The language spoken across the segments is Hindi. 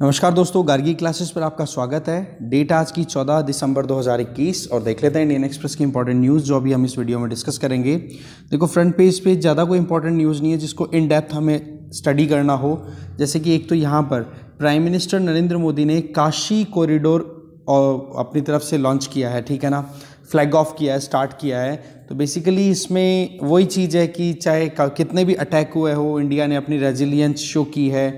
नमस्कार दोस्तों गार्गी क्लासेस पर आपका स्वागत है डेट आज की 14 दिसंबर 2021 और देख लेते हैं इंडियन एक्सप्रेस की इंपॉर्टेंट न्यूज़ जो अभी हम इस वीडियो में डिस्कस करेंगे देखो फ्रंट पेज पे ज़्यादा कोई इंपॉर्टेंट न्यूज़ नहीं है जिसको इन डेप्थ हमें स्टडी करना हो जैसे कि एक तो यहाँ पर प्राइम मिनिस्टर नरेंद्र मोदी ने काशी कॉरिडोर और अपनी तरफ से लॉन्च किया है ठीक है ना फ्लैग ऑफ किया है स्टार्ट किया है तो बेसिकली इसमें वही चीज़ है कि चाहे कितने भी अटैक हुए हो इंडिया ने अपनी रेजिलियंस शो की है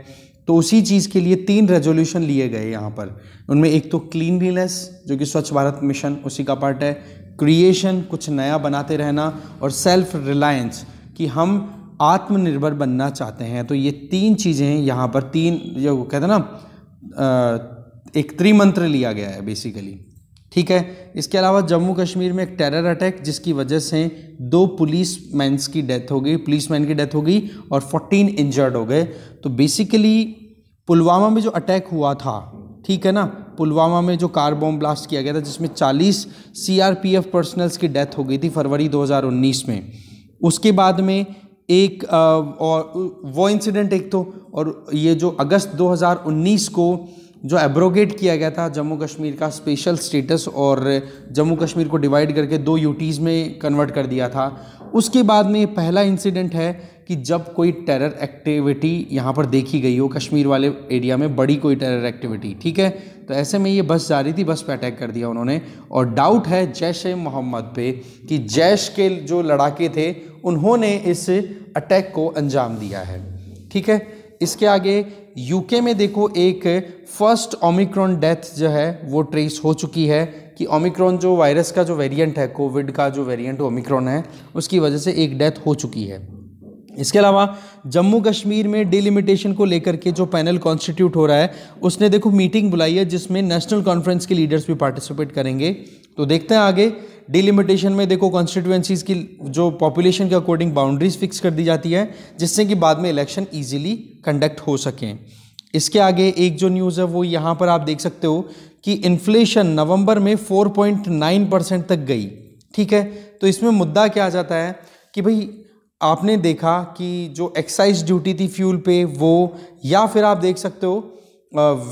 तो उसी चीज़ के लिए तीन रेजोल्यूशन लिए गए यहाँ पर उनमें एक तो क्लीनलीनेस जो कि स्वच्छ भारत मिशन उसी का पार्ट है क्रिएशन कुछ नया बनाते रहना और सेल्फ रिलायंस कि हम आत्मनिर्भर बनना चाहते हैं तो ये तीन चीज़ें हैं यहाँ पर तीन जो कहते हैं ना एक त्रिमंत्र लिया गया है बेसिकली ठीक है इसके अलावा जम्मू कश्मीर में एक टेरर अटैक जिसकी वजह से दो पुलिस मैंस की डेथ हो गई पुलिस मैन की डेथ हो गई और 14 इंजर्ड हो गए तो बेसिकली पुलवामा में जो अटैक हुआ था ठीक है ना पुलवामा में जो कार बॉम्ब ब्लास्ट किया गया था जिसमें 40 सीआरपीएफ पर्सनल्स की डेथ हो गई थी फरवरी 2019 में उसके बाद में एक और वो इंसिडेंट एक तो और ये जो अगस्त 2019 को जो एब्रोगेट किया गया था जम्मू कश्मीर का स्पेशल स्टेटस और जम्मू कश्मीर को डिवाइड करके दो यूटीज़ में कन्वर्ट कर दिया था उसके बाद में पहला इंसिडेंट है कि जब कोई टेरर एक्टिविटी यहाँ पर देखी गई हो कश्मीर वाले एरिया में बड़ी कोई टेरर एक्टिविटी ठीक है तो ऐसे में ये बस जा रही थी बस पे अटैक कर दिया उन्होंने और डाउट है जैश ए मोहम्मद पे कि जैश के जो लड़ाके थे उन्होंने इस अटैक को अंजाम दिया है ठीक है इसके आगे यूके में देखो एक फर्स्ट ओमिक्रॉन डेथ जो है वो ट्रेस हो चुकी है कि ओमिक्रॉन जो वायरस का जो वेरिएंट है कोविड का जो वेरिएंट ओमिक्रॉन है उसकी वजह से एक डेथ हो चुकी है इसके अलावा जम्मू कश्मीर में डिलिमिटेशन को लेकर के जो पैनल कॉन्स्टिट्यूट हो रहा है उसने देखो मीटिंग बुलाई है जिसमें नेशनल कॉन्फ्रेंस के लीडर्स भी पार्टिसिपेट करेंगे तो देखते हैं आगे डिलिमिटेशन में देखो कॉन्स्टिट्यूएंसीज की जो पॉपुलेशन के अकॉर्डिंग बाउंड्रीज फिक्स कर दी जाती है जिससे कि बाद में इलेक्शन ईजिली कंडक्ट हो सकें इसके आगे एक जो न्यूज़ है वो यहाँ पर आप देख सकते हो कि इन्फ्लेशन नवंबर में 4.9 परसेंट तक गई ठीक है तो इसमें मुद्दा क्या आ जाता है कि भाई आपने देखा कि जो एक्साइज ड्यूटी थी फ्यूल पे वो या फिर आप देख सकते हो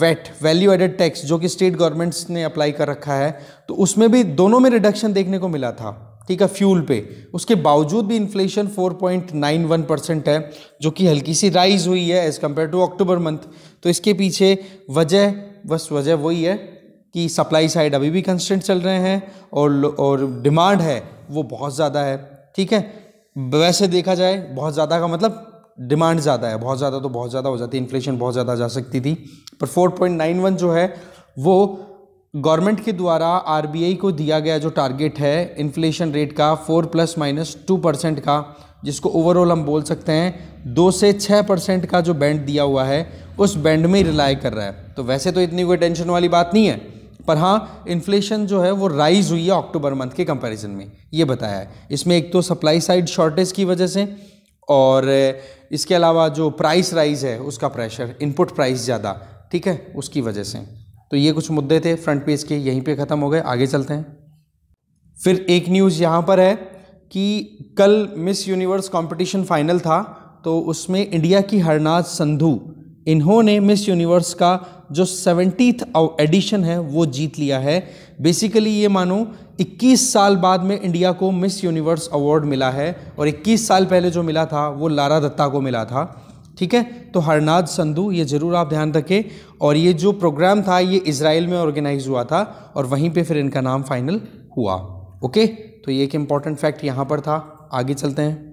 वेट वैल्यू एडेड टैक्स जो कि स्टेट गवर्नमेंट्स ने अप्लाई कर रखा है तो उसमें भी दोनों में रिडक्शन देखने को मिला था ठीक है फ्यूल पे उसके बावजूद भी इन्फ्लेशन 4.91 परसेंट है जो कि हल्की सी राइज हुई है as compared to October month तो इसके पीछे वजह बस वजह वही है कि सप्लाई साइड अभी भी कंस्टेंट चल रहे हैं और और डिमांड है वो बहुत ज़्यादा है ठीक है वैसे देखा जाए बहुत ज़्यादा का मतलब डिमांड ज़्यादा है बहुत ज़्यादा तो बहुत ज़्यादा हो जाती है इन्फ्लेशन बहुत ज़्यादा जा सकती थी पर 4.91 जो है वो गवर्नमेंट के द्वारा आई को दिया गया जो टारगेट है इन्फ्लेशन रेट का four plus minus two percent का जिसको ओवरऑल हम बोल सकते हैं दो से छः परसेंट का जो बैंड दिया हुआ है उस बैंड में रिलाई कर रहा है तो वैसे तो इतनी कोई टेंशन वाली बात नहीं है पर हाँ इन्फ्लेशन जो है वो राइज हुई है अक्टूबर मंथ के कंपैरिजन में ये बताया है इसमें एक तो सप्लाई साइड शॉर्टेज की वजह से और इसके अलावा जो प्राइस राइज है उसका प्रेशर इनपुट प्राइस ज़्यादा ठीक है उसकी वजह से तो ये कुछ मुद्दे थे फ्रंट पेज के यहीं पे ख़त्म हो गए आगे चलते हैं फिर एक न्यूज़ यहाँ पर है कि कल मिस यूनिवर्स कंपटीशन फाइनल था तो उसमें इंडिया की हरनाज संधू इन्होंने मिस यूनिवर्स का जो सेवेंटीथ एडिशन है वो जीत लिया है बेसिकली ये मानो 21 साल बाद में इंडिया को मिस यूनिवर्स अवार्ड मिला है और 21 साल पहले जो मिला था वो लारा दत्ता को मिला था ठीक है तो हरनाज संधू ये ज़रूर आप ध्यान रखें और ये जो प्रोग्राम था ये इसराइल में ऑर्गेनाइज हुआ था और वहीं पे फिर इनका नाम फाइनल हुआ ओके तो ये एक इम्पॉर्टेंट फैक्ट यहाँ पर था आगे चलते हैं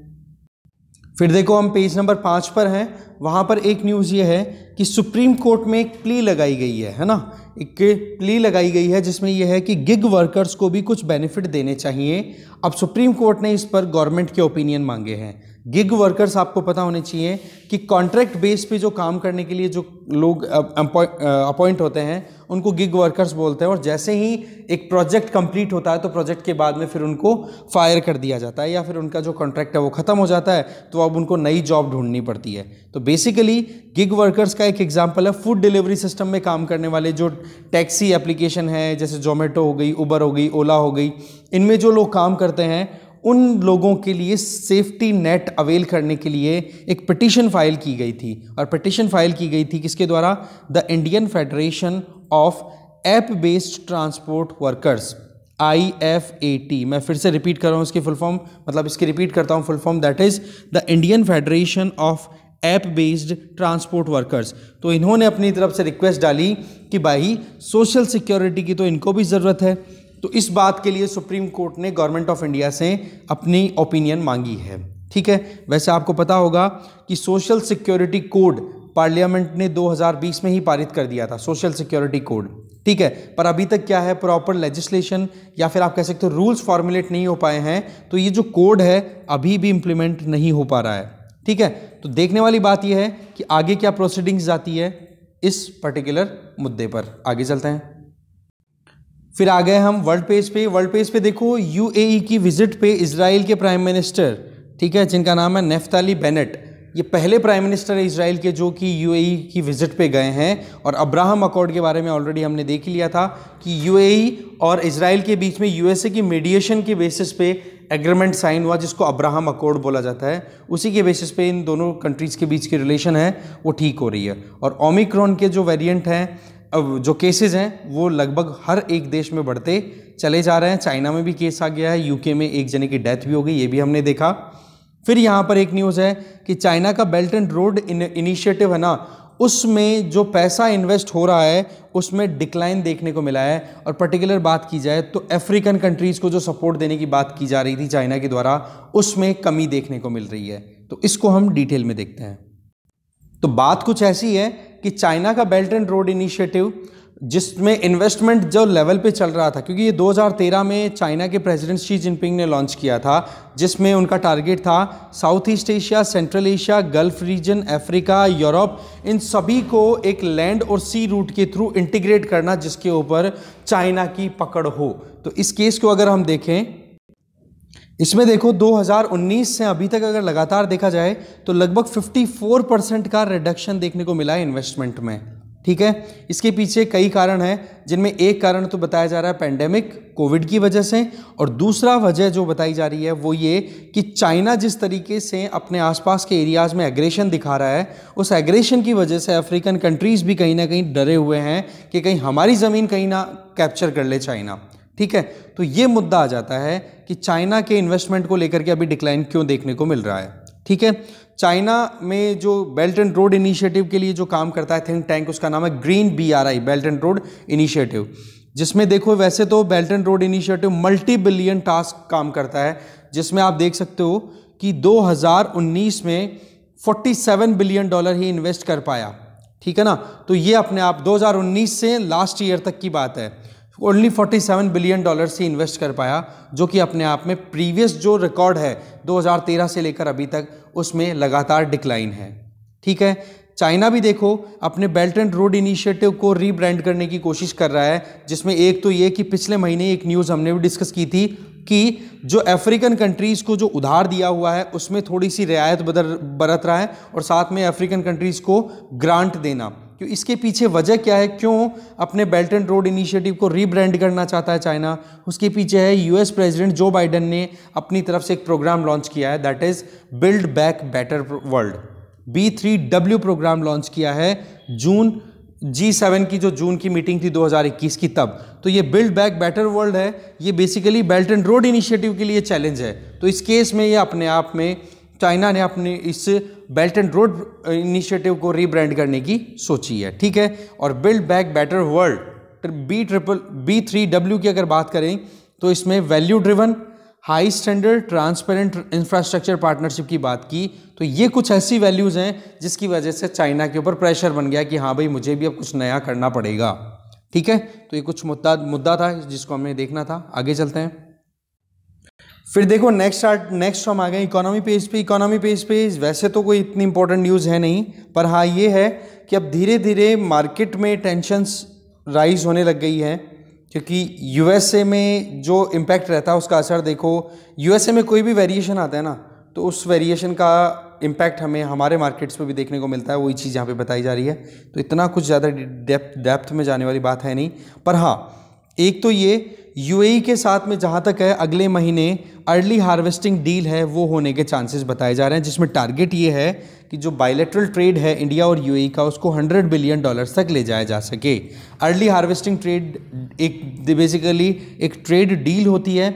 फिर देखो हम पेज नंबर पाँच पर हैं वहाँ पर एक न्यूज़ ये है कि सुप्रीम कोर्ट में एक प्ली लगाई गई है है ना एक प्ली लगाई गई है जिसमें यह है कि गिग वर्कर्स को भी कुछ बेनिफिट देने चाहिए अब सुप्रीम कोर्ट ने इस पर गवर्नमेंट के ओपिनियन मांगे हैं गिग वर्कर्स आपको पता होने चाहिए कि कॉन्ट्रैक्ट बेस पे जो काम करने के लिए जो लोग अपॉइंट होते हैं उनको गिग वर्कर्स बोलते हैं और जैसे ही एक प्रोजेक्ट कंप्लीट होता है तो प्रोजेक्ट के बाद में फिर उनको फायर कर दिया जाता है या फिर उनका जो कॉन्ट्रैक्ट है वो ख़त्म हो जाता है तो अब उनको नई जॉब ढूंढनी पड़ती है तो बेसिकली गिग वर्कर्स का एक एग्जाम्पल है फूड डिलीवरी सिस्टम में काम करने वाले जो टैक्सी एप्लीकेशन है जैसे जोमेटो हो गई उबर हो गई ओला हो गई इनमें जो लोग काम करते हैं उन लोगों के लिए सेफ्टी नेट अवेल करने के लिए एक पटिशन फाइल की गई थी और पटिशन फाइल की गई थी किसके द्वारा the Indian Federation of App Based Transport Workers I F A T मैं फिर से रिपीट कर रहा हूँ इसकी फुल फॉर्म मतलब इसकी रिपीट करता हूँ full form that is the Indian Federation of App Based Transport Workers तो इन्होंने अपनी तरफ से रिक्वेस्ट डाली कि भाई सोशल सिक्योरिटी की तो इनको भी ज़रूरत है तो इस बात के लिए सुप्रीम कोर्ट ने गवर्नमेंट ऑफ इंडिया से अपनी ओपिनियन मांगी है ठीक है वैसे आपको पता होगा कि सोशल सिक्योरिटी कोड पार्लियामेंट ने 2020 में ही पारित कर दिया था सोशल सिक्योरिटी कोड ठीक है पर अभी तक क्या है प्रॉपर लेजिस्लेशन या फिर आप कह सकते हो रूल्स फॉर्मुलेट नहीं हो पाए हैं तो ये जो कोड है अभी भी इम्प्लीमेंट नहीं हो पा रहा है ठीक है तो देखने वाली बात यह है कि आगे क्या प्रोसीडिंग्स जाती है इस पर्टिकुलर मुद्दे पर आगे चलते हैं फिर आ गए हम वर्ल्ड पेज पे वर्ल्ड पेज पे देखो यूएई e की विजिट पे इसराइल के प्राइम मिनिस्टर ठीक है जिनका नाम है नेफ्ताली बेनेट ये पहले प्राइम मिनिस्टर है इसराइल के जो कि यूएई e की विजिट पे गए हैं और अब्राहम अकॉर्ड के बारे में ऑलरेडी हमने देख लिया था कि यूएई e और इसराइल के बीच में यूएसए की मीडिएशन के बेसिस पे एग्रीमेंट साइन हुआ जिसको अब्राहम अकॉर्ड बोला जाता है उसी के बेसिस पे इन दोनों कंट्रीज़ के बीच की रिलेशन है वो ठीक हो रही है और ओमिक्रॉन के जो वेरियंट हैं अब जो केसेस हैं वो लगभग हर एक देश में बढ़ते चले जा रहे हैं चाइना में भी केस आ गया है यूके में एक जने की डेथ भी हो गई ये भी हमने देखा फिर यहाँ पर एक न्यूज़ है कि चाइना का बेल्ट एंड रोड इनिशिएटिव है ना उसमें जो पैसा इन्वेस्ट हो रहा है उसमें डिक्लाइन देखने को मिला है और पर्टिकुलर बात की जाए तो अफ्रीकन कंट्रीज़ को जो सपोर्ट देने की बात की जा रही थी चाइना के द्वारा उसमें कमी देखने को मिल रही है तो इसको हम डिटेल में देखते हैं तो बात कुछ ऐसी है कि चाइना का बेल्ट एंड रोड इनिशिएटिव जिसमें इन्वेस्टमेंट जो लेवल पे चल रहा था क्योंकि ये 2013 में चाइना के प्रेसिडेंट शी जिनपिंग ने लॉन्च किया था जिसमें उनका टारगेट था South East Asia Central Asia Gulf region Africa Europe इन सभी को एक लैंड और सी रूट के थ्रू इंटीग्रेट करना जिसके ऊपर चाइना की पकड़ हो तो इस केस को अगर हम देखें इसमें देखो 2019 से अभी तक अगर लगातार देखा जाए तो लगभग 54 परसेंट का रिडक्शन देखने को मिला है इन्वेस्टमेंट में ठीक है इसके पीछे कई कारण हैं जिनमें एक कारण तो बताया जा रहा है पेंडेमिक कोविड की वजह से और दूसरा वजह जो बताई जा रही है वो ये कि चाइना जिस तरीके से अपने आसपास के एरियाज़ में एग्रेशन दिखा रहा है उस एग्रेशन की वजह से अफ्रीकन कंट्रीज़ भी कहीं ना कहीं डरे हुए हैं कि कहीं हमारी ज़मीन कहीं ना कैप्चर कर ले चाइना ठीक है तो ये मुद्दा आ जाता है कि चाइना के इन्वेस्टमेंट को लेकर के अभी डिक्लाइन क्यों देखने को मिल रहा है ठीक है चाइना में जो बेल्ट एंड रोड इनिशिएटिव के लिए जो काम करता है थिंक टैंक उसका नाम है Green B R I Belt and Road Initiative जिसमें देखो वैसे तो Belt and Road Initiative multi billion task काम करता है जिसमें आप देख सकते हो कि 2019 में 47 बिलियन डॉलर ही इन्वेस्ट कर पाया ठीक है ना तो ये अपने आप 2019 से लास्ट ईयर तक की बात है ओनली 47 बिलियन डॉलर से इन्वेस्ट कर पाया जो कि अपने आप में प्रीवियस जो रिकॉर्ड है 2013 से लेकर अभी तक उसमें लगातार डिक्लाइन है ठीक है चाइना भी देखो अपने बेल्ट एंड रोड इनिशिएटिव को रीब्रांड करने की कोशिश कर रहा है जिसमें एक तो ये कि पिछले महीने एक न्यूज़ हमने भी डिस्कस की थी कि जो अफ्रीकन कंट्रीज़ को जो उधार दिया हुआ है उसमें थोड़ी सी रियायत बदर बरत रहा है और साथ में अफ्रीकन कंट्रीज़ को ग्रांट देना कि इसके पीछे वजह क्या है क्यों अपने बेल्ट एंड रोड इनिशिएटिव को रीब्रांड करना चाहता है चाइना उसके पीछे है यूएस प्रेसिडेंट जो बाइडन ने अपनी तरफ से एक प्रोग्राम लॉन्च किया है that is Build Back Better World B three W programme launch किया है जून जी सेवन की जो जून की मीटिंग थी 2021 की तब तो ये बिल्ड बैक बेटर वर्ल्ड है ये basically Belt and Road Initiative के लिए चैलेंज है तो इस केस में ये अपने आप में चाइना ने अपने इस बेल्ट एंड रोड इनिशिएटिव को रीब्रांड करने की सोची है ठीक है और Build Back Better World B triple B three W की अगर बात करें तो इसमें value driven high standard transparent infrastructure partnership की बात की तो ये कुछ ऐसी वैल्यूज़ हैं जिसकी वजह से चाइना के ऊपर प्रेशर बन गया कि हाँ भाई मुझे भी अब कुछ नया करना पड़ेगा ठीक है तो ये कुछ मुद्दा मुद्दा था जिसको हमें देखना था आगे चलते हैं फिर देखो नेक्स्ट आर्ट नेक्स्ट हम आ गए इकोनॉमी पेज पे इकोनॉमी पेज पे वैसे तो कोई इतनी इंपॉर्टेंट न्यूज़ है नहीं पर हाँ ये है कि अब धीरे धीरे मार्केट में टेंशंस राइज होने लग गई है क्योंकि यूएसए में जो इम्पैक्ट रहता है उसका असर देखो यूएसए में कोई भी वेरिएशन आता है ना तो उस वेरिएशन का इम्पैक्ट हमें हमारे मार्केट्स पे भी देखने को मिलता है वही चीज़ यहाँ पे बताई जा रही है तो इतना कुछ ज़्यादा डेप्थ डेप्थ में जाने वाली बात है नहीं पर हाँ एक तो ये यूएई के साथ में जहां तक है अगले महीने अर्ली हार्वेस्टिंग डील है वो होने के चांसेस बताए जा रहे हैं जिसमें टारगेट ये है कि जो बायलेटरल ट्रेड है इंडिया और यूएई का उसको 100 बिलियन डॉलर्स तक ले जाया जा सके अर्ली हार्वेस्टिंग ट्रेड एक बेसिकली एक ट्रेड डील होती है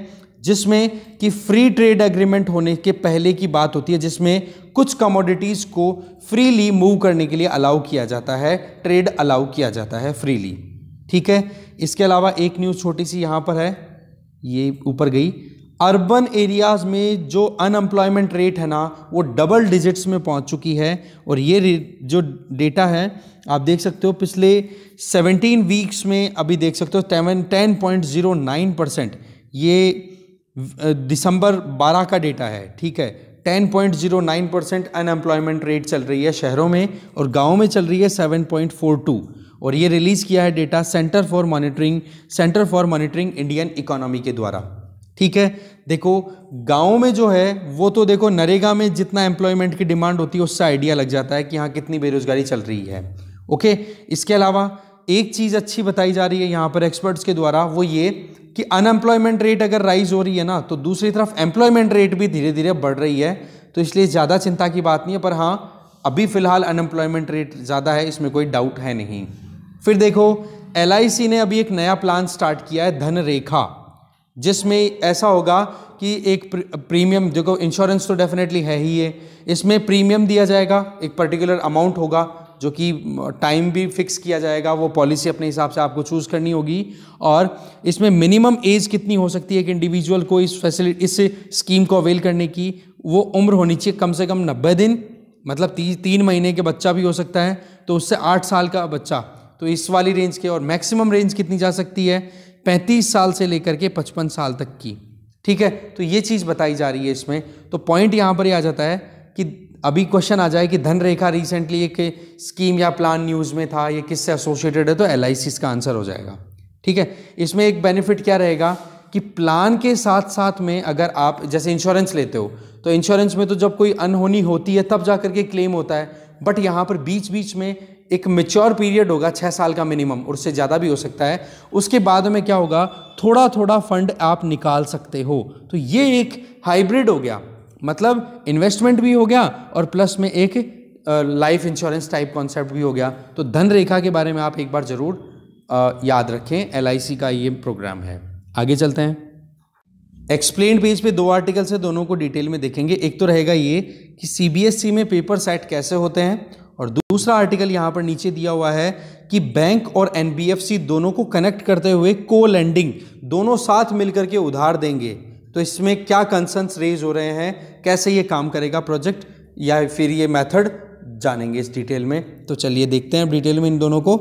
जिसमें कि फ्री ट्रेड एग्रीमेंट होने के पहले की बात होती है जिसमें कुछ कमोडिटीज़ को फ्रीली मूव करने के लिए अलाउ किया जाता है ट्रेड अलाउ किया जाता है फ्रीली ठीक है इसके अलावा एक न्यूज़ छोटी सी यहाँ पर है ये ऊपर गई अर्बन एरियाज़ में जो अनएम्प्लॉयमेंट रेट है ना वो डबल डिजिट्स में पहुंच चुकी है और ये जो डेटा है आप देख सकते हो पिछले 17 वीक्स में अभी देख सकते हो टेवन ten point zero nine percent ये दिसंबर 12 का डेटा है ठीक है 10.09 परसेंट अनएम्प्लॉयमेंट रेट चल रही है शहरों में और गाँव में चल रही है 7.42 और ये रिलीज़ किया है data Centre for Monitoring Centre for Monitoring Indian Economy के द्वारा ठीक है देखो गाँव में जो है वो तो देखो नरेगा में जितना एम्प्लॉयमेंट की डिमांड होती है उससे आइडिया लग जाता है कि हाँ कितनी बेरोजगारी चल रही है ओके इसके अलावा एक चीज़ अच्छी बताई जा रही है यहाँ पर एक्सपर्ट्स के द्वारा वो ये कि अनएम्प्लॉयमेंट रेट अगर राइज हो रही है ना तो दूसरी तरफ एम्प्लॉयमेंट रेट भी धीरे धीरे बढ़ रही है तो इसलिए ज़्यादा चिंता की बात नहीं है पर हाँ अभी फ़िलहाल अनएम्प्लॉयमेंट रेट ज़्यादा है इसमें कोई डाउट है नहीं फिर देखो एल ने अभी एक नया प्लान स्टार्ट किया है धनरेखा जिसमें ऐसा होगा कि एक प्रीमियम देखो इंश्योरेंस तो डेफिनेटली है ही है इसमें प्रीमियम दिया जाएगा एक पर्टिकुलर अमाउंट होगा जो कि टाइम भी फिक्स किया जाएगा वो पॉलिसी अपने हिसाब से आपको चूज़ करनी होगी और इसमें मिनिमम एज कितनी हो सकती है कि इंडिविजुअल को इस फैसिलिटी इस स्कीम को अवेल करने की वो उम्र होनी चाहिए कम से कम नब्बे दिन मतलब ती, तीन महीने के बच्चा भी हो सकता है तो उससे आठ साल का बच्चा तो इस वाली रेंज के और मैक्सिमम रेंज कितनी जा सकती है पैंतीस साल से लेकर के पचपन साल तक की ठीक है तो ये चीज़ बताई जा रही है इसमें तो पॉइंट यहाँ पर ही आ जाता है कि अभी क्वेश्चन आ जाए कि धन रेखा रिसेंटली एक स्कीम या प्लान न्यूज़ में था ये किससे एसोसिएटेड है तो एल का आंसर हो जाएगा ठीक है इसमें एक बेनिफिट क्या रहेगा कि प्लान के साथ साथ में अगर आप जैसे इंश्योरेंस लेते हो तो इंश्योरेंस में तो जब कोई अनहोनी होती है तब जा करके क्लेम होता है बट यहाँ पर बीच बीच में एक मेच्योर पीरियड होगा छः साल का मिनिमम और उससे ज़्यादा भी हो सकता है उसके बाद में क्या होगा थोड़ा थोड़ा फंड आप निकाल सकते हो तो ये एक हाइब्रिड हो गया मतलब इन्वेस्टमेंट भी हो गया और प्लस में एक लाइफ इंश्योरेंस टाइप कॉन्सेप्ट भी हो गया तो धन रेखा के बारे में आप एक बार ज़रूर याद रखें एल का ये प्रोग्राम है आगे चलते हैं एक्सप्लेन पेज पे दो आर्टिकल से दोनों को डिटेल में देखेंगे एक तो रहेगा ये कि सीबीएसई e में पेपर सेट कैसे होते हैं और दूसरा आर्टिकल यहां पर नीचे दिया हुआ है कि बैंक और एनबीएफसी दोनों को कनेक्ट करते हुए को लैंडिंग दोनों साथ मिलकर के उधार देंगे तो इसमें क्या कंसर्न्स रेज हो रहे हैं कैसे ये काम करेगा प्रोजेक्ट या फिर ये मेथड जानेंगे इस डिटेल में तो चलिए देखते हैं डिटेल में इन दोनों को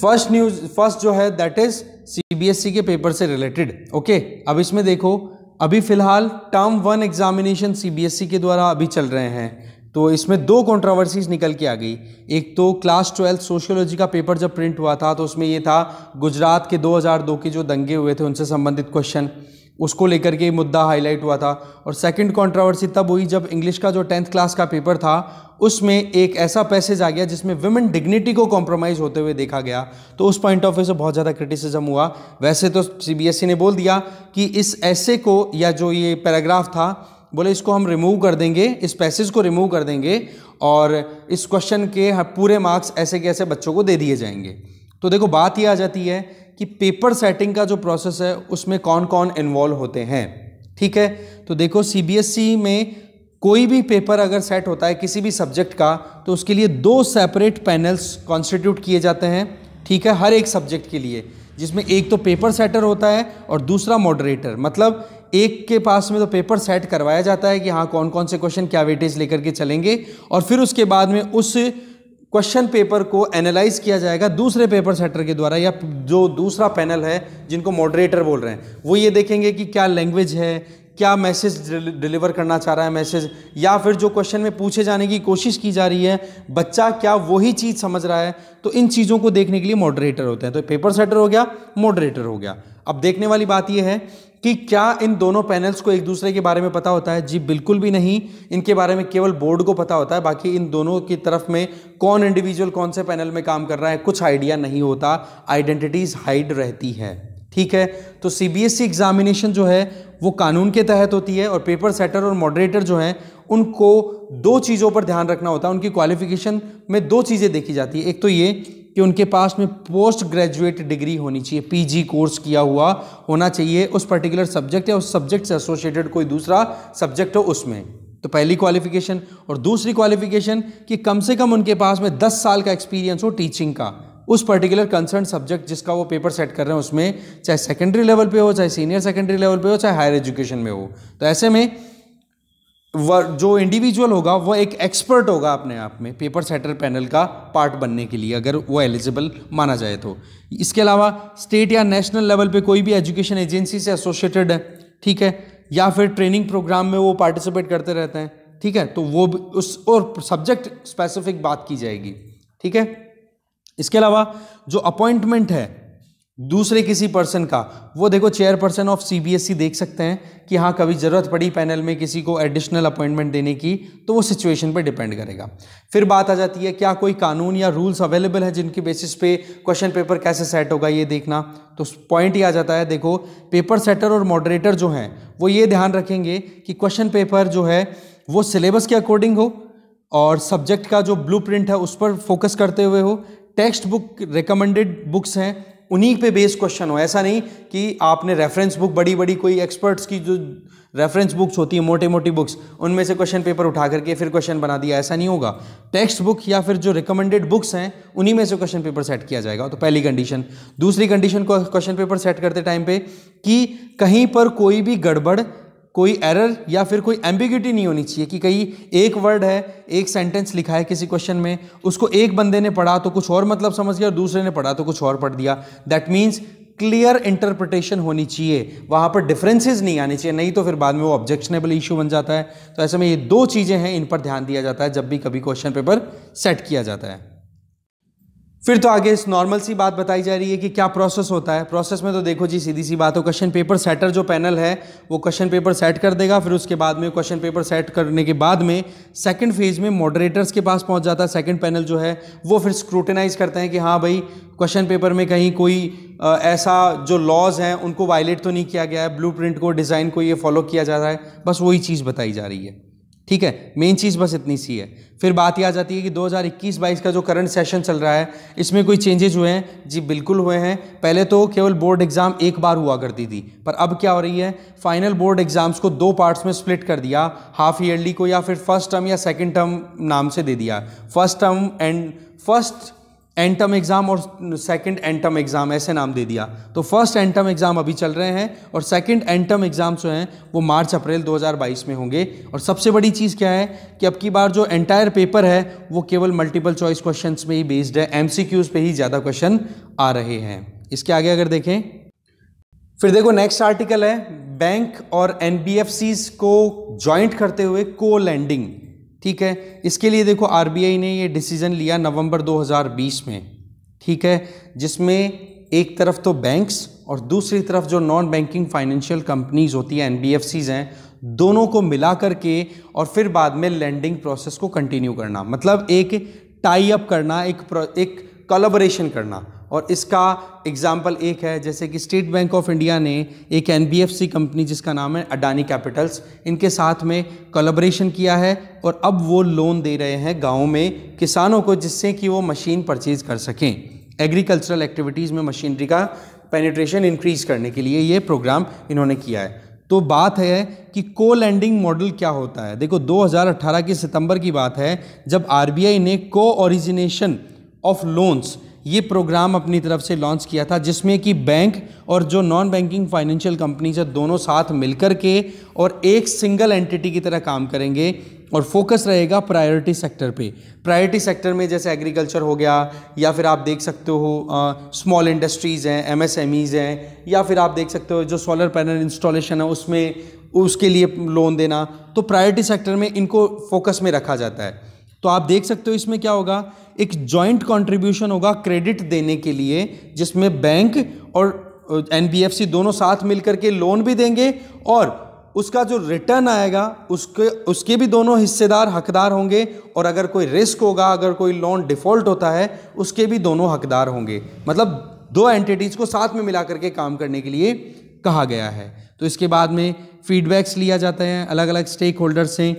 फर्स्ट न्यूज फर्स्ट जो है दैट इज सीबीएसई के पेपर से रिलेटेड ओके अब इसमें देखो अभी फिलहाल टर्म वन एग्जामिनेशन सीबीएसई के द्वारा अभी चल रहे हैं तो इसमें दो कंट्रोवर्सीज निकल के आ गई एक तो क्लास ट्वेल्थ सोशियोलॉजी का पेपर जब प्रिंट हुआ था तो उसमें ये था गुजरात के 2002 के जो दंगे हुए थे उनसे संबंधित क्वेश्चन उसको लेकर के मुद्दा हाईलाइट हुआ था और सेकंड कंट्रोवर्सी तब हुई जब इंग्लिश का जो टेंथ क्लास का पेपर था उसमें एक ऐसा पैसेज आ गया जिसमें वुमेन डिग्निटी को कॉम्प्रोमाइज़ होते हुए देखा गया तो उस पॉइंट ऑफ व्यू से बहुत ज़्यादा क्रिटिसिज्म हुआ वैसे तो सीबीएसई e ने बोल दिया कि इस ऐसे को या जो ये पैराग्राफ था बोले इसको हम रिमूव कर देंगे इस पैसेज को रिमूव कर देंगे और इस क्वेश्चन के हाँ, पूरे मार्क्स ऐसे के ऐसे बच्चों को दे दिए जाएंगे तो देखो बात ये आ जाती है कि पेपर सेटिंग का जो प्रोसेस है उसमें कौन कौन इन्वॉल्व होते हैं ठीक है तो देखो सीबीएसई e में कोई भी पेपर अगर सेट होता है किसी भी सब्जेक्ट का तो उसके लिए दो सेपरेट पैनल्स कॉन्स्टिट्यूट किए जाते हैं ठीक है हर एक सब्जेक्ट के लिए जिसमें एक तो पेपर सेटर होता है और दूसरा मॉडरेटर मतलब एक के पास में तो पेपर सेट करवाया जाता है कि हाँ कौन कौन से क्वेश्चन क्या वेटेज लेकर के चलेंगे और फिर उसके बाद में उस क्वेश्चन पेपर को एनालाइज किया जाएगा दूसरे पेपर सेटर के द्वारा या जो दूसरा पैनल है जिनको मॉडरेटर बोल रहे हैं वो ये देखेंगे कि क्या लैंग्वेज है क्या मैसेज डिलीवर करना चाह रहा है मैसेज या फिर जो क्वेश्चन में पूछे जाने की कोशिश की जा रही है बच्चा क्या वही चीज़ समझ रहा है तो इन चीज़ों को देखने के लिए मॉडरेटर होते हैं तो पेपर सेटर हो गया मॉडरेटर हो गया अब देखने वाली बात यह है कि क्या इन दोनों पैनल्स को एक दूसरे के बारे में पता होता है जी बिल्कुल भी नहीं इनके बारे में केवल बोर्ड को पता होता है बाकी इन दोनों की तरफ में कौन इंडिविजुअल कौन से पैनल में काम कर रहा है कुछ आइडिया नहीं होता आइडेंटिटीज़ हाइड रहती है ठीक है तो C B S E examination जो है वो कानून के तहत होती है और पेपर सेटर और मॉडरेटर जो हैं उनको दो चीज़ों पर ध्यान रखना होता है उनकी क्वालिफिकेशन में दो चीज़ें देखी जाती है एक तो ये कि उनके पास में पोस्ट ग्रेजुएट डिग्री होनी चाहिए पीजी कोर्स किया हुआ होना चाहिए उस पर्टिकुलर सब्जेक्ट या उस सब्जेक्ट से एसोसिएटेड कोई दूसरा सब्जेक्ट हो उसमें तो पहली क्वालिफिकेशन और दूसरी क्वालिफिकेशन कि कम से कम उनके पास में 10 साल का एक्सपीरियंस हो टीचिंग का उस पर्टिकुलर कंसर्न सब्जेक्ट जिसका वो पेपर सेट कर रहे हैं उसमें चाहे सेकेंडरी लेवल पे हो चाहे सीनियर सेकेंडरी लेवल पे हो चाहे हायर एजुकेशन में हो तो ऐसे में जो इंडिविजुअल होगा वह एक एक्सपर्ट होगा अपने आप में पेपर सेटर पैनल का पार्ट बनने के लिए अगर वो एलिजिबल माना जाए तो इसके अलावा स्टेट या नेशनल लेवल पे कोई भी एजुकेशन एजेंसी से एसोसिएटेड है ठीक है या फिर ट्रेनिंग प्रोग्राम में वो पार्टिसिपेट करते रहते हैं ठीक है तो वो उस और सब्जेक्ट स्पेसिफिक बात की जाएगी ठीक है इसके अलावा जो अपॉइंटमेंट है दूसरे किसी पर्सन का वो देखो चेयर पर्सन ऑफ सीबीएसई देख सकते हैं कि हाँ कभी ज़रूरत पड़ी पैनल में किसी को एडिशनल अपॉइंटमेंट देने की तो वो सिचुएशन पर डिपेंड करेगा फिर बात आ जाती है क्या कोई कानून या रूल्स अवेलेबल है जिनके बेसिस पे क्वेश्चन पेपर कैसे सेट होगा ये देखना तो पॉइंट ये आ जाता है देखो पेपर सेटर और मॉडरेटर जो हैं वो ये ध्यान रखेंगे कि क्वेश्चन पेपर जो है वो सिलेबस के अकॉर्डिंग हो और सब्जेक्ट का जो ब्लू है उस पर फोकस करते हुए हो टेक्स्ट बुक रिकमेंडेड बुक्स हैं उन्हीं पे बेस्ड क्वेश्चन हो ऐसा नहीं कि आपने रेफरेंस बुक बड़ी बड़ी कोई एक्सपर्ट्स की जो रेफरेंस बुक्स होती है मोटी मोटी बुक्स उनमें से क्वेश्चन पेपर उठा करके फिर क्वेश्चन बना दिया ऐसा नहीं होगा टेक्स्ट बुक या फिर जो रिकमेंडेड बुक्स हैं उन्हीं में से क्वेश्चन पेपर सेट किया जाएगा तो पहली कंडीशन दूसरी कंडीशन को क्वेश्चन पेपर सेट करते टाइम पे कि कहीं पर कोई भी गड़बड़ कोई एरर या फिर कोई एम्बिगिटी नहीं होनी चाहिए कि कहीं एक वर्ड है एक सेंटेंस लिखा है किसी क्वेश्चन में उसको एक बंदे ने पढ़ा तो कुछ और मतलब समझ गया और दूसरे ने पढ़ा तो कुछ और पढ़ दिया दैट मीन्स क्लियर इंटरप्रिटेशन होनी चाहिए वहाँ पर डिफरेंसेस नहीं आने चाहिए नहीं तो फिर बाद में वो ऑब्जेक्शनेबल इशू बन जाता है तो ऐसे में ये दो चीज़ें हैं इन पर ध्यान दिया जाता है जब भी कभी क्वेश्चन पेपर सेट किया जाता है फिर तो आगे इस नॉर्मल सी बात बताई जा रही है कि क्या प्रोसेस होता है प्रोसेस में तो देखो जी सीधी सी बात हो क्वेश्चन पेपर सेटर जो पैनल है वो क्वेश्चन पेपर सेट कर देगा फिर उसके बाद में क्वेश्चन पेपर सेट करने के बाद में सेकंड फेज में मॉडरेटर्स के पास पहुंच जाता है सेकंड पैनल जो है वो फिर स्क्रूटिनाइज करते हैं कि हाँ भाई क्वेश्चन पेपर में कहीं कोई आ, ऐसा जो लॉज हैं उनको वायलेट तो नहीं किया गया है ब्लू को डिज़ाइन को ये फॉलो किया जा रहा है बस वही चीज़ बताई जा रही है ठीक है मेन चीज़ बस इतनी सी है फिर बात यह आ जाती है कि 2021-22 का जो करंट सेशन चल रहा है इसमें कोई चेंजेज हुए हैं जी बिल्कुल हुए हैं पहले तो केवल बोर्ड एग्ज़ाम एक बार हुआ करती थी पर अब क्या हो रही है फाइनल बोर्ड एग्ज़ाम्स को दो पार्ट्स में स्प्लिट कर दिया हाफ ईयरली को या फिर फर्स्ट टर्म या सेकेंड टर्म नाम से दे दिया first term and first end term exam और सेकंड एन टर्म एग्ज़ाम ऐसे नाम दे दिया तो फर्स्ट एन टर्म एग्ज़ाम अभी चल रहे हैं और सेकंड एंड टर्म एग्ज़ाम जो हैं वो मार्च अप्रैल 2022 में होंगे और सबसे बड़ी चीज़ क्या है कि अब की बार जो एंटायर पेपर है वो केवल मल्टीपल चॉइस क्वेश्चन में ही बेस्ड है एम पे ही ज़्यादा क्वेश्चन आ रहे हैं इसके आगे अगर देखें फिर देखो नेक्स्ट आर्टिकल है बैंक और एन को ज्वाइंट करते हुए को लैंडिंग ठीक है इसके लिए देखो आरबीआई ने ये डिसीज़न लिया नवंबर 2020 में ठीक है जिसमें एक तरफ तो बैंक्स और दूसरी तरफ जो नॉन बैंकिंग फाइनेंशियल कंपनीज होती हैं एनबीएफसीज हैं दोनों को मिला करके और फिर बाद में लैंडिंग प्रोसेस को कंटिन्यू करना मतलब एक टाई अप करना एक एक कोलाबोरेशन करना और इसका एग्जाम्पल एक है जैसे कि स्टेट बैंक ऑफ इंडिया ने एक एन कंपनी जिसका नाम है अडानी कैपिटल्स इनके साथ में कोलाब्रेशन किया है और अब वो लोन दे रहे हैं गाँव में किसानों को जिससे कि वो मशीन परचेज़ कर सकें एग्रीकल्चरल एक्टिविटीज़ में मशीनरी का पेनिट्रेशन इंक्रीज करने के लिए ये प्रोग्राम इन्होंने किया है तो बात है कि को लैंडिंग मॉडल क्या होता है देखो 2018 के सितंबर की बात है जब आरबीआई ने को ओरिजिनेशन ऑफ लोन्स ये प्रोग्राम अपनी तरफ से लॉन्च किया था जिसमें कि बैंक और जो नॉन बैंकिंग फाइनेंशियल कंपनीज है दोनों साथ मिलकर के और एक सिंगल एंटिटी की तरह काम करेंगे और फोकस रहेगा प्रायोरिटी सेक्टर पे प्रायोरिटी सेक्टर में जैसे एग्रीकल्चर हो गया या फिर आप देख सकते हो स्मॉल इंडस्ट्रीज़ हैं एमएसएमईज़ हैं या फिर आप देख सकते हो जो सोलर पैनल इंस्टॉलेशन है उसमें उसके लिए लोन देना तो प्रायोरिटी सेक्टर में इनको फोकस में रखा जाता है तो आप देख सकते हो इसमें क्या होगा एक जॉइंट कंट्रीब्यूशन होगा क्रेडिट देने के लिए जिसमें बैंक और एनबीएफसी दोनों साथ मिलकर के लोन भी देंगे और उसका जो रिटर्न आएगा उसके उसके भी दोनों हिस्सेदार हकदार होंगे और अगर कोई रिस्क होगा अगर कोई लोन डिफ़ॉल्ट होता है उसके भी दोनों हकदार होंगे मतलब दो एंटिटीज़ को साथ में मिला करके काम करने के लिए कहा गया है तो इसके बाद में फीडबैक्स लिया जाता है अलग अलग स्टेक होल्डर से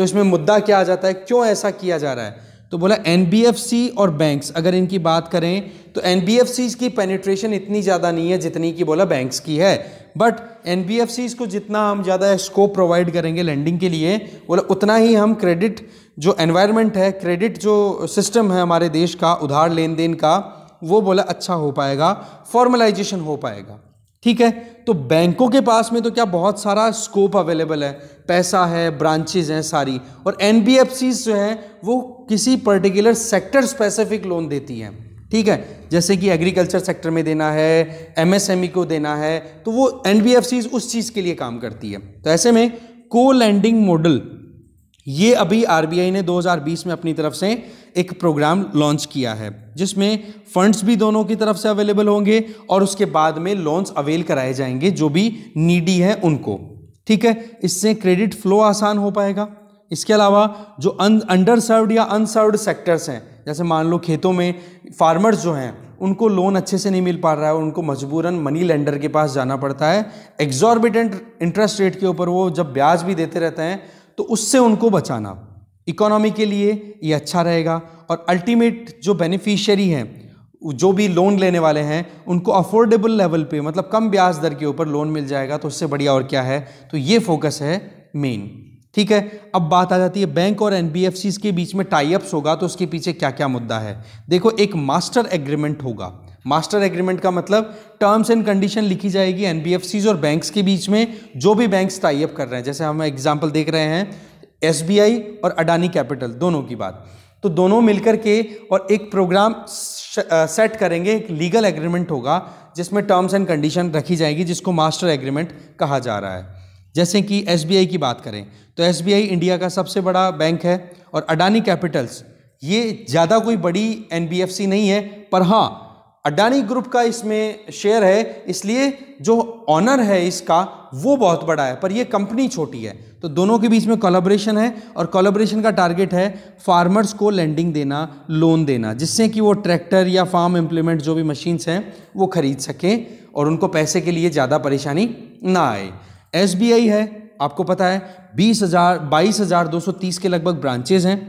तो इसमें मुद्दा क्या आ जाता है क्यों ऐसा किया जा रहा है तो बोला एन और बैंक्स अगर इनकी बात करें तो एन की पेनिट्रेशन इतनी ज़्यादा नहीं है जितनी कि बोला बैंक्स की है बट एन को जितना हम ज़्यादा स्कोप प्रोवाइड करेंगे लैंडिंग के लिए बोला उतना ही हम क्रेडिट जो एनवायरनमेंट है क्रेडिट जो सिस्टम है हमारे देश का उधार लेन देन का वो बोला अच्छा हो पाएगा फॉर्मलाइजेशन हो पाएगा ठीक है तो बैंकों के पास में तो क्या बहुत सारा स्कोप अवेलेबल है पैसा है ब्रांचेज हैं सारी और एन जो हैं वो किसी पर्टिकुलर सेक्टर स्पेसिफिक लोन देती हैं ठीक है जैसे कि एग्रीकल्चर सेक्टर में देना है एमएसएमई e को देना है तो वो एन उस चीज़ के लिए काम करती है तो ऐसे में को लैंडिंग मॉडल ये अभी आर ने 2020 में अपनी तरफ से एक प्रोग्राम लॉन्च किया है जिसमें फंड्स भी दोनों की तरफ से अवेलेबल होंगे और उसके बाद में लोन्स अवेल कराए जाएंगे जो भी नीडी है उनको ठीक है इससे क्रेडिट फ्लो आसान हो पाएगा इसके अलावा जो अंडर सर्व्ड या अनसर्व्ड सेक्टर्स हैं जैसे मान लो खेतों में फार्मर्स जो हैं उनको लोन अच्छे से नहीं मिल पा रहा है उनको मजबूरन मनी लेंडर के पास जाना पड़ता है एग्जॉर्बिटेंट इंटरेस्ट रेट के ऊपर वो जब ब्याज भी देते रहते हैं तो उससे उनको बचाना इकोनॉमी के लिए ये अच्छा रहेगा और अल्टीमेट जो बेनिफिशियरी हैं जो भी लोन लेने वाले हैं उनको अफोर्डेबल लेवल पे मतलब कम ब्याज दर के ऊपर लोन मिल जाएगा तो उससे बढ़िया और क्या है तो ये फोकस है मेन ठीक है अब बात आ जाती है बैंक और एन के बीच में अप्स होगा तो उसके पीछे क्या क्या मुद्दा है देखो एक मास्टर एग्रीमेंट होगा मास्टर एग्रीमेंट का मतलब टर्म्स एंड कंडीशन लिखी जाएगी एन और बैंक्स के बीच में जो भी बैंक्स टाई अप कर रहे हैं जैसे हम एग्जाम्पल देख रहे हैं एसबीआई और अडानी कैपिटल दोनों की बात तो दोनों मिलकर के और एक प्रोग्राम सेट करेंगे एक लीगल एग्रीमेंट होगा जिसमें टर्म्स एंड कंडीशन रखी जाएगी जिसको मास्टर एग्रीमेंट कहा जा रहा है जैसे कि एस की बात करें तो एस इंडिया का सबसे बड़ा बैंक है और अडानी कैपिटल्स ये ज़्यादा कोई बड़ी एन नहीं है पर हाँ अडानी ग्रुप का इसमें शेयर है इसलिए जो ऑनर है इसका वो बहुत बड़ा है पर ये कंपनी छोटी है तो दोनों के बीच में कोलाब्रेशन है और कोलाब्रेशन का टारगेट है फार्मर्स को लैंडिंग देना लोन देना जिससे कि वो ट्रैक्टर या फार्म इम्प्लीमेंट जो भी मशीन्स हैं वो खरीद सकें और उनको पैसे के लिए ज़्यादा परेशानी ना आए एस है आपको पता है बीस हज़ार बाईस हज़ार दो सौ तीस के लगभग ब्रांचेज़ हैं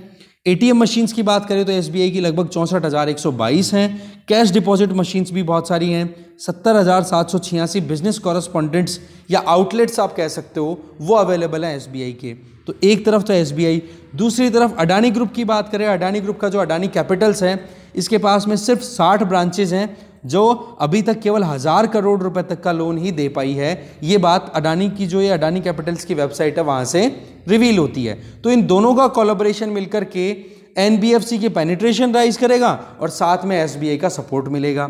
एटीएम मशीन्स की बात करें तो एसबीआई की लगभग चौंसठ हज़ार एक सौ बाईस हैं कैश डिपॉजिट मशीन्स भी बहुत सारी हैं सत्तर हज़ार सात सौ छियासी बिजनेस कॉरस्पॉन्डेंट्स या आउटलेट्स आप कह सकते हो वो अवेलेबल हैं एसबीआई के तो एक तरफ तो एस दूसरी तरफ अडानी ग्रुप की बात करें अडानी ग्रुप का जो अडानी कैपिटल्स है इसके पास में सिर्फ साठ ब्रांचेज हैं जो अभी तक केवल हज़ार करोड़ रुपए तक का लोन ही दे पाई है ये बात अडानी की जो ये अडानी कैपिटल्स की वेबसाइट है वहाँ से रिवील होती है तो इन दोनों का कोलोबरेशन मिलकर के एन की पेनिट्रेशन राइज करेगा और साथ में एस का सपोर्ट मिलेगा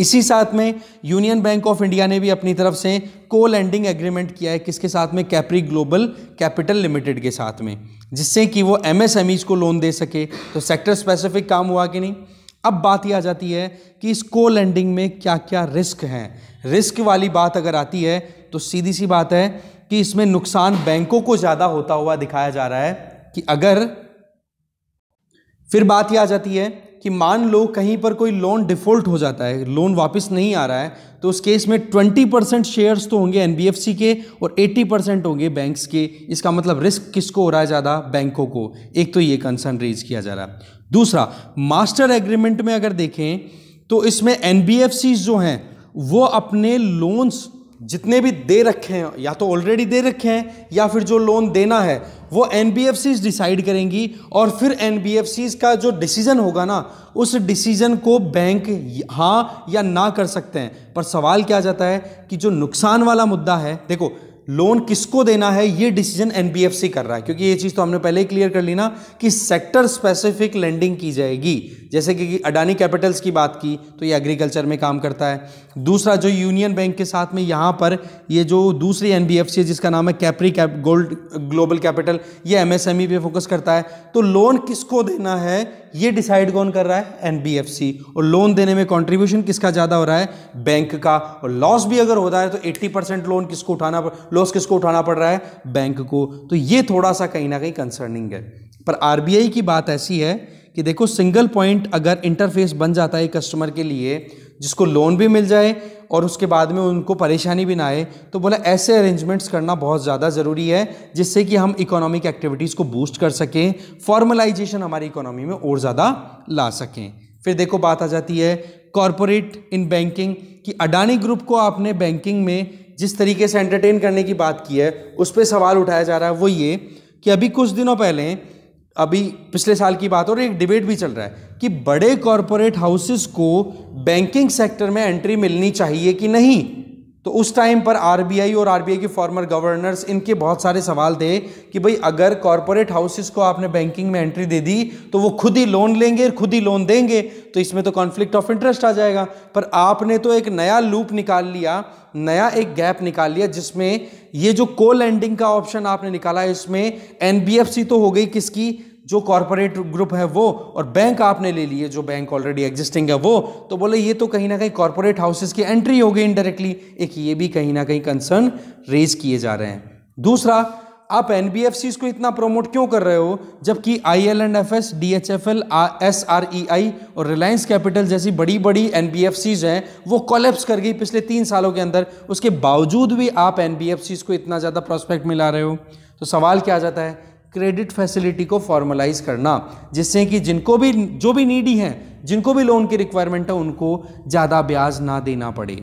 इसी साथ में यूनियन बैंक ऑफ इंडिया ने भी अपनी तरफ से को लैंडिंग एग्रीमेंट किया है किसके साथ में कैप्री ग्लोबल कैपिटल लिमिटेड के साथ में जिससे कि वो एमएसएमईज को लोन दे सके तो सेक्टर स्पेसिफिक काम हुआ कि नहीं अब बात यह आ जाती है कि इस को लैंडिंग में क्या क्या रिस्क हैं रिस्क वाली बात अगर आती है तो सीधी सी बात है कि इसमें नुकसान बैंकों को ज़्यादा होता हुआ दिखाया जा रहा है कि अगर फिर बात यह आ जाती है कि मान लो कहीं पर कोई लोन डिफ़ॉल्ट हो जाता है लोन वापस नहीं आ रहा है तो उस केस में 20 परसेंट शेयर्स तो होंगे एन के और 80 परसेंट होंगे बैंक्स के इसका मतलब रिस्क किसको हो रहा है ज़्यादा बैंकों को एक तो ये कंसर्न रेज किया जा रहा है दूसरा मास्टर एग्रीमेंट में अगर देखें तो इसमें एन जो हैं वो अपने लोन्स जितने भी दे रखे हैं या तो ऑलरेडी दे रखे हैं या फिर जो लोन देना है वो एन डिसाइड करेंगी और फिर एन का जो डिसीज़न होगा ना उस डिसीज़न को बैंक हाँ या ना कर सकते हैं पर सवाल क्या जाता है कि जो नुकसान वाला मुद्दा है देखो लोन किसको देना है ये डिसीजन एनबीएफसी कर रहा है क्योंकि ये चीज़ तो हमने पहले ही क्लियर कर ली ना कि सेक्टर स्पेसिफिक लेंडिंग की जाएगी जैसे कि अडानी कैपिटल्स की बात की तो ये एग्रीकल्चर में काम करता है दूसरा जो यूनियन बैंक के साथ में यहाँ पर ये जो दूसरी एन है जिसका नाम है Capri cap gold global capital ये एम e पे फोकस करता है तो लोन किसको देना है ये डिसाइड कौन कर रहा है एन और लोन देने में कॉन्ट्रीब्यूशन किसका ज़्यादा हो रहा है बैंक का और लॉस भी अगर हो रहा है तो एट्टी लोन किसको उठाना लॉस किसको उठाना पड़ रहा है बैंक को तो ये थोड़ा सा कहीं ना कहीं कंसर्निंग है पर आरबीआई की बात ऐसी है कि देखो सिंगल पॉइंट अगर इंटरफेस बन जाता है कस्टमर के लिए जिसको लोन भी मिल जाए और उसके बाद में उनको परेशानी भी ना आए तो बोला ऐसे अरेंजमेंट्स करना बहुत ज़्यादा ज़रूरी है जिससे कि हम इकोनॉमिक एक्टिविटीज़ को बूस्ट कर सकें फॉर्मलाइजेशन हमारी इकोनॉमी में और ज़्यादा ला सकें फिर देखो बात आ जाती है कॉरपोरेट इन बैंकिंग कि अडानी ग्रुप को आपने बैंकिंग में जिस तरीके से एंटरटेन करने की बात की है उस पर सवाल उठाया जा रहा है वो ये कि अभी कुछ दिनों पहले अभी पिछले साल की बात और एक डिबेट भी चल रहा है कि बड़े कॉरपोरेट हाउसेस को बैंकिंग सेक्टर में एंट्री मिलनी चाहिए कि नहीं तो उस टाइम पर आरबीआई और आरबीआई के फॉर्मर गवर्नर्स इनके बहुत सारे सवाल थे कि भाई अगर कॉरपोरेट हाउसेस को आपने बैंकिंग में एंट्री दे दी तो वो खुद ही लोन लेंगे और खुद ही लोन देंगे तो इसमें तो कॉन्फ्लिक्ट ऑफ इंटरेस्ट आ जाएगा पर आपने तो एक नया लूप निकाल लिया नया एक गैप निकाल लिया जिसमें ये जो को लैंडिंग का ऑप्शन आपने निकाला इसमें सी तो हो गई किसकी जो कॉरपोरेट ग्रुप है वो और बैंक आपने ले लिए जो बैंक ऑलरेडी एग्जिस्टिंग है वो तो बोले ये तो कहीं ना कहीं कॉरपोरेट हाउसेस की एंट्री हो गई इनडायरेक्टली एक ये भी कहीं ना कहीं कंसर्न रेज किए जा रहे हैं दूसरा आप एन को इतना प्रमोट क्यों कर रहे हो जबकि I L and F S D H F L S R E I और रिलायंस कैपिटल जैसी बड़ी बड़ी एन हैं वो कॉलेप्स कर गई पिछले तीन सालों के अंदर उसके बावजूद भी आप एन को इतना ज़्यादा प्रोस्पेक्ट मिला रहे हो तो सवाल क्या आ जाता है क्रेडिट फैसिलिटी को फॉर्मलाइज करना जिससे कि जिनको भी जो भी नीडी हैं जिनको भी लोन की रिक्वायरमेंट है उनको ज़्यादा ब्याज ना देना पड़े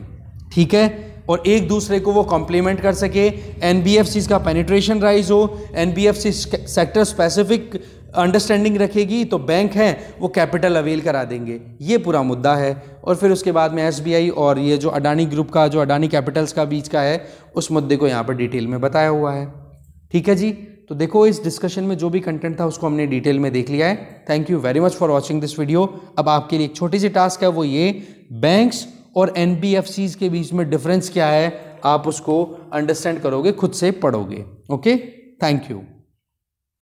ठीक है और एक दूसरे को वो कॉम्प्लीमेंट कर सके एन का पेनिट्रेशन राइज हो एन सेक्टर स्पेसिफिक अंडरस्टैंडिंग रखेगी तो बैंक हैं वो कैपिटल अवेल करा देंगे ये पूरा मुद्दा है और फिर उसके बाद में एसबीआई और ये जो अडानी ग्रुप का जो अडानी कैपिटल्स का बीच का है उस मुद्दे को यहाँ पर डिटेल में बताया हुआ है ठीक है जी तो देखो इस डिस्कशन में जो भी कंटेंट था उसको हमने डिटेल में देख लिया है thank you very much for watching this video अब आपके लिए एक छोटी सी टास्क है वो ये बैंक्स और एन के बीच में डिफरेंस क्या है आप उसको अंडरस्टैंड करोगे खुद से पढ़ोगे ओके थैंक यू